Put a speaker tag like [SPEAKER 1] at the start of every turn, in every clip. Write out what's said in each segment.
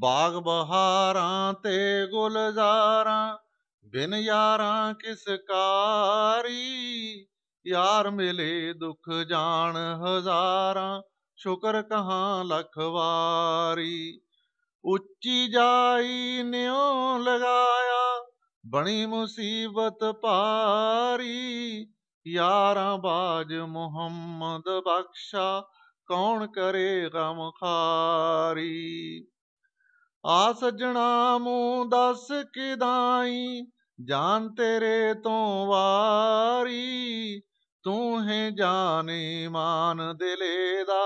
[SPEAKER 1] ਬਾਗ ਬਹਾਰਾਂ ਤੇ ਗੁਲਜ਼ਾਰਾਂ ਬਿਨ ਯਾਰਾਂ ਕਿਸ ਕਾਰੀ ਯਾਰ ਮਿਲੇ ਦੁੱਖ ਜਾਣ ਹਜ਼ਾਰਾਂ ਸ਼ੁਕਰ ਕਹਾਂ ਲਖ ਵਾਰੀ ਉੱਚੀ ਜਾਈ ਨਿਉ ਲਗਾਇਆ ਬਣੀ ਮੁਸੀਬਤ ਪਾਰੀ ਯਾਰਾਂ ਬਾਜ ਮੁਹੰਮਦ ਬਖਸ਼ਾ ਕੌਣ ਕਰੇ ਗਮ ਖਾਰੀ ਆ ਸੱਜਣਾ ਮੂੰ ਦੱਸ ਕਿਦਾਈ ਜਾਨ ਤੇਰੇ ਤੋਂ ਵਾਰੀ ਤੂੰ ਹੈ ਜਾਣੇ ਮਾਨ ਦਿਲੇ ਦਾ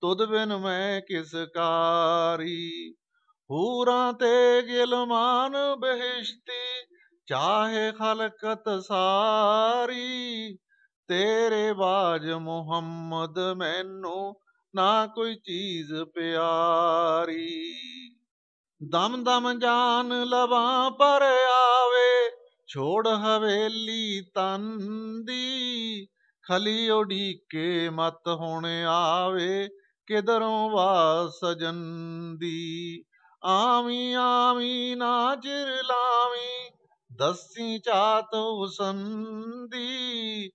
[SPEAKER 1] ਤੁਧ ਬਿਨ ਮੈਂ ਕਿਸ ਕਾਰੀ ਹੂਰਾਂ ਤੇ ਗਿਲਮਾਨ ਬਹਿਸ਼ਤੀ ਚਾਹੇ ਖਲਕਤ ਸਾਰੀ ਤੇਰੇ ਬਾਜ ਮੁਹੰਮਦ ਮੈਨੂੰ ਨਾ ਕੋਈ ਚੀਜ਼ ਪਿਆਰੀ ਦਮ ਦਮ ਜਾਨ ਲਵਾ ਪਰ ਆਵੇ ਛੋੜ ਹਵੇਲੀ ਤੰਦੀ ਦੀ ਖਲੀ ਉਡੀਕੇ ਮਤ ਹੁਣ ਆਵੇ ਕਿਧਰੋਂ ਵਾਸ ਸਜਨ ਦੀ ਆਵੀ ਆਵੀ ਨਾ ਚਿਰ ਲਾਵੀ ਦਸੀ ਚਾਤ ਹੁਸਨ ਦੀ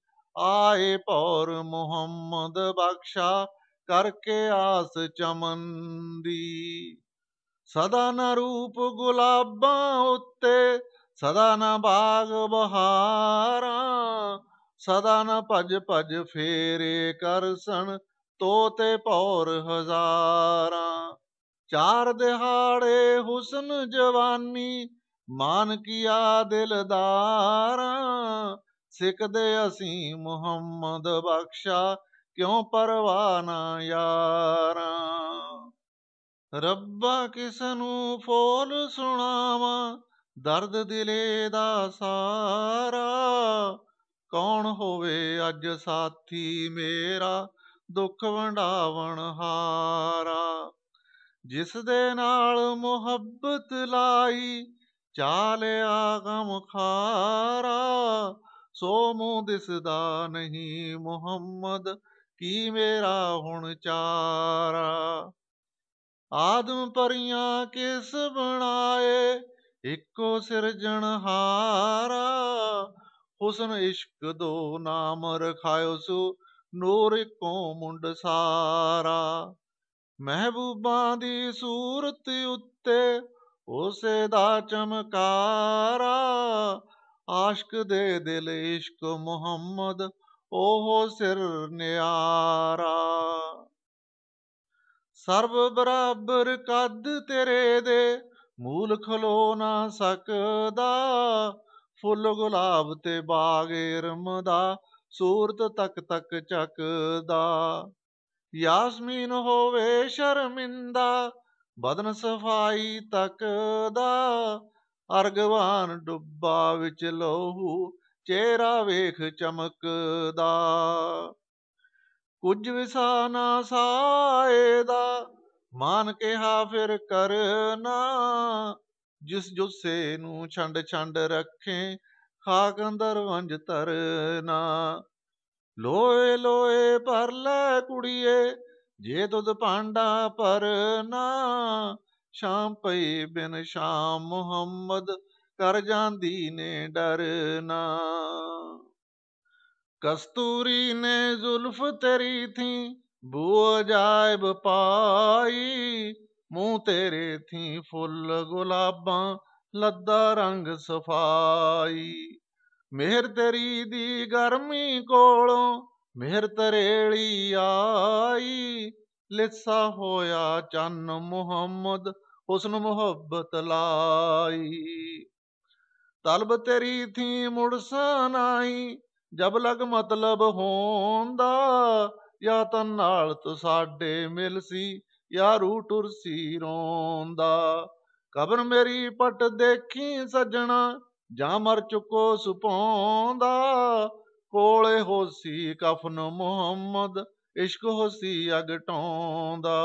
[SPEAKER 1] ਆਏ ਪੌਰ ਮੁਹੰਮਦ ਬਖਸ਼ਾ ਕਰਕੇ ਆਸ ਚਮਨ ਦੀ ਸਦਾ ਨਾ ਰੂਪ ਗੁਲਾਬਾਂ ਉੱਤੇ ਸਦਾ ਨਾ ਬਾਗ ਬਹਾਰਾਂ ਸਦਾ ਨਾ ਭਜ ਭਜ ਫੇਰੇ ਕਰਸਣ ਤੋਤੇ ਭੌਰ ਹਜ਼ਾਰਾਂ ਚਾਰ ਦਿਹਾੜੇ ਹੁਸਨ ਜਵਾਨੀ ਮਾਨ ਕੀਆ ਦਿਲਦਾਰਾਂ ਸਿੱਖਦੇ ਅਸੀਂ ਮੁਹੰਮਦ ਬਖਸ਼ਾ ਕਿਉਂ ਪਰਵਾਹ ਨਾ ਯਾਰਾਂ ਰੱਬਾ ਕਿਸ ਨੂੰ ਫੋਲ ਸੁਣਾਵਾ ਦਰਦ ਦਿਲੇ ਦਾ ਸਾਰਾ ਕੌਣ ਹੋਵੇ ਅੱਜ ਸਾਥੀ ਮੇਰਾ ਦੁੱਖ ਵੰਡਾਵਣ ਹਾਰਾ ਜਿਸ ਦੇ ਨਾਲ ਮੁਹੱਬਤ ਲਾਈ ਚਾਲਿਆ ਗਮ ਖਾਰਾ ਸੋ ਮੂੰ ਦਿਸਦਾ ਨਹੀਂ ਮੁਹੰਮਦ ਕੀ ਮੇਰਾ ਹੁਣ ਚਾਰਾ ਆਦਮ ਪਰੀਆਂ ਕਿਸ ਬਣਾਏ ਇੱਕੋ ਸਿਰਜਣਹਾਰਾ ਹੁਸਨ ਇਸ਼ਕ ਦੋ ਨਾਮ ਰਖਾਇਓ ਸੁ ਨੂਰ ਕੋ ਮੁੰਡ ਸਾਰਾ ਮਹਿਬੂਬਾਂ ਦੀ ਸੂਰਤ ਉੱਤੇ ਉਸੇ ਦਾ ਚਮਕਾਰਾ ਆਸ਼ਕ ਦੇ ਦਿਲ ਇਸ਼ਕ ਮੁਹੰਮਦ ਉਹ ਸਿਰ ਨਿਆਰਾ ਸਰਬ ਬਰਾਬਰ ਕੱਦ ਤੇਰੇ ਦੇ ਮੂਲ ਖਲੋ ਨਾ ਸਕਦਾ ਫੁੱਲ ਗੁਲਾਬ ਤੇ ਬਾਗ ਰਮਦਾ ਦਾ ਸੂਰਤ ਤੱਕ ਤੱਕ ਚੱਕਦਾ ਯਾਸਮੀਨ ਹੋਵੇ ਸ਼ਰਮਿੰਦਾ ਬਦਨ ਸਫਾਈ ਤੱਕਦਾ ਅਰਗਵਾਨ ਡੁੱਬਾ ਵਿੱਚ ਲੋਹੂ ਚਿਹਰਾ ਵੇਖ ਚਮਕਦਾ ਕੁਝ ਵਿਸਾ ਨਾ ਸਾਏ ਦਾ ਮਾਨ ਕਿਹਾ ਫਿਰ ਕਰਨਾ ਜਿਸ ਜੁਸੇ ਨੂੰ ਛੰਡ ਛੰਡ ਰੱਖੇ ਖਾਕ ਅੰਦਰ ਵੰਜ ਤਰਨਾ ਲੋਏ ਲੋਏ ਭਰ ਲੈ ਕੁੜੀਏ ਜੇ ਦੁੱਧ ਭਾਂਡਾ ਪਰਨਾ ਸ਼ਾਮ ਪਈ ਬਿਨ ਸ਼ਾਮ ਮੁਹੰਮਦ ਕਰ ਜਾਂਦੀ ਨੇ ਡਰਨਾ ਕਸਤੂਰੀ ਨੇ ਜ਼ੁਲਫ तेरी ਥੀ ਬੂਆ जायब पाई ਮੂੰ ਤੇਰੇ ਥੀ ਫੁੱਲ ਗੁਲਾਬਾਂ ਲੱਦਾ ਰੰਗ ਸਫਾਈ ਮਿਹਰ ਤੇਰੀ ਦੀ ਗਰਮੀ ਕੋਲੋਂ ਮਿਹਰ ਤਰੇਲੀ ਆਈ ਲਿੱਸਾ ਹੋਇਆ ਚੰਨ ਮੁਹੰਮਦ ਹੁਸਨ ਮੁਹੱਬਤ ਲਾਈ ਤਲਬ ਤੇਰੀ ਥੀ ਮੁੜਸਾ ਨਾਈ ਜਬ ਲਗ ਮਤਲਬ ਹੋਂਦਾ ਯਾ ਤਨ ਨਾਲ ਤੋ ਸਾਡੇ ਮਿਲ ਸੀ ਯਾ ਰੂ ਟੁਰ ਸੀ ਰੋਂਦਾ ਕਬਰ ਮੇਰੀ ਪਟ ਦੇਖੀ ਸੱਜਣਾ ਜਾਂ ਮਰ ਚੁੱਕੋ ਸੁਪੋਂਦਾ ਕੋਲੇ ਹੋਸੀ ਕਫਨ ਮੁਹੰਮਦ ਇਸ਼ਕ ਹੋਸੀ ਅਗਟੋਂਦਾ